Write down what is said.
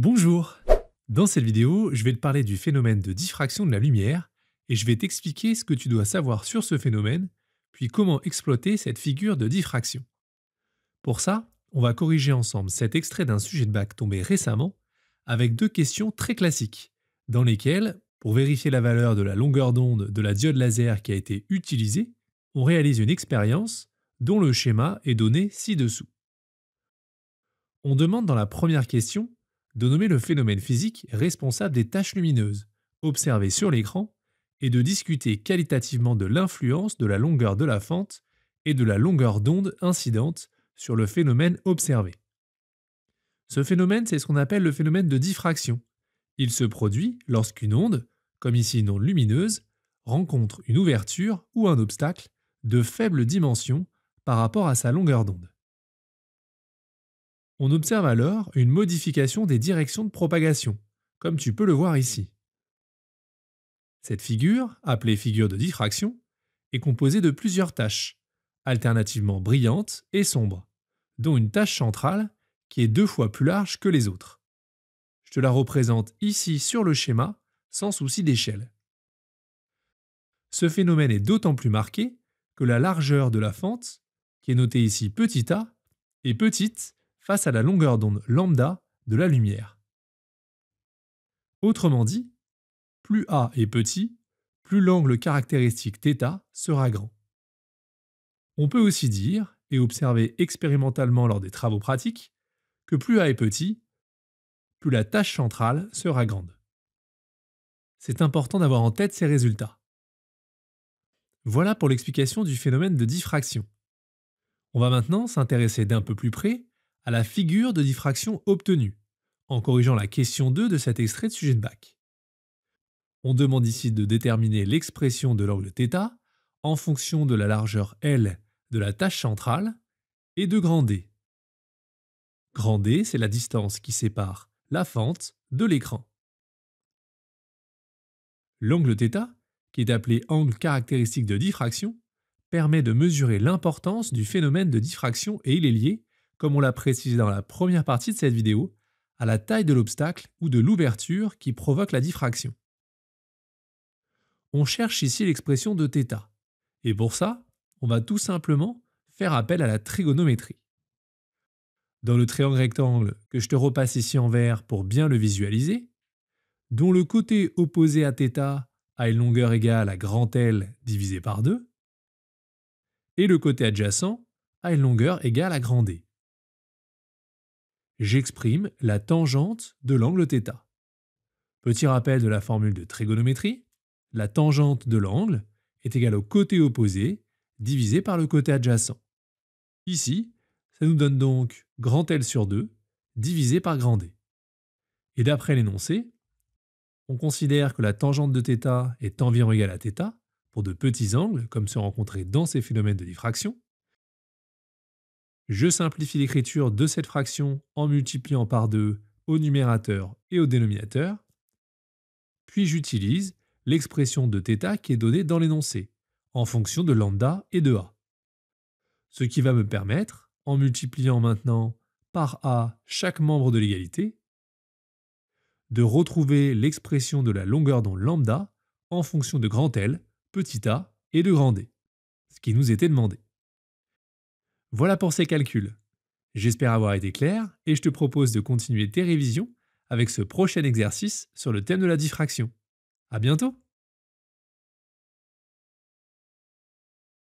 Bonjour Dans cette vidéo, je vais te parler du phénomène de diffraction de la lumière et je vais t'expliquer ce que tu dois savoir sur ce phénomène, puis comment exploiter cette figure de diffraction. Pour ça, on va corriger ensemble cet extrait d'un sujet de bac tombé récemment avec deux questions très classiques, dans lesquelles, pour vérifier la valeur de la longueur d'onde de la diode laser qui a été utilisée, on réalise une expérience dont le schéma est donné ci-dessous. On demande dans la première question de nommer le phénomène physique responsable des taches lumineuses observées sur l'écran et de discuter qualitativement de l'influence de la longueur de la fente et de la longueur d'onde incidente sur le phénomène observé. Ce phénomène, c'est ce qu'on appelle le phénomène de diffraction. Il se produit lorsqu'une onde, comme ici une onde lumineuse, rencontre une ouverture ou un obstacle de faible dimension par rapport à sa longueur d'onde. On observe alors une modification des directions de propagation, comme tu peux le voir ici. Cette figure, appelée figure de diffraction, est composée de plusieurs taches, alternativement brillantes et sombres, dont une tache centrale qui est deux fois plus large que les autres. Je te la représente ici sur le schéma, sans souci d'échelle. Ce phénomène est d'autant plus marqué que la largeur de la fente, qui est notée ici petit a, est petite face à la longueur d'onde lambda de la lumière. Autrement dit, plus A est petit, plus l'angle caractéristique θ sera grand. On peut aussi dire, et observer expérimentalement lors des travaux pratiques, que plus A est petit, plus la tâche centrale sera grande. C'est important d'avoir en tête ces résultats. Voilà pour l'explication du phénomène de diffraction. On va maintenant s'intéresser d'un peu plus près à la figure de diffraction obtenue, en corrigeant la question 2 de cet extrait de sujet de bac. On demande ici de déterminer l'expression de l'angle θ en fonction de la largeur L de la tâche centrale et de grand D. Grand D, c'est la distance qui sépare la fente de l'écran. L'angle θ, qui est appelé angle caractéristique de diffraction, permet de mesurer l'importance du phénomène de diffraction et il est lié comme on l'a précisé dans la première partie de cette vidéo, à la taille de l'obstacle ou de l'ouverture qui provoque la diffraction. On cherche ici l'expression de θ, et pour ça, on va tout simplement faire appel à la trigonométrie. Dans le triangle rectangle que je te repasse ici en vert pour bien le visualiser, dont le côté opposé à θ a une longueur égale à grand L divisé par 2, et le côté adjacent a une longueur égale à grand D j'exprime la tangente de l'angle θ. Petit rappel de la formule de trigonométrie, la tangente de l'angle est égale au côté opposé divisé par le côté adjacent. Ici, ça nous donne donc grand L sur 2 divisé par grand D. Et d'après l'énoncé, on considère que la tangente de θ est environ égale à θ pour de petits angles comme se rencontrer dans ces phénomènes de diffraction, je simplifie l'écriture de cette fraction en multipliant par 2 au numérateur et au dénominateur. Puis j'utilise l'expression de θ qui est donnée dans l'énoncé, en fonction de lambda et de a. Ce qui va me permettre, en multipliant maintenant par a chaque membre de l'égalité, de retrouver l'expression de la longueur dans lambda en fonction de grand L, petit a et de grand d, ce qui nous était demandé. Voilà pour ces calculs. J'espère avoir été clair et je te propose de continuer tes révisions avec ce prochain exercice sur le thème de la diffraction. À bientôt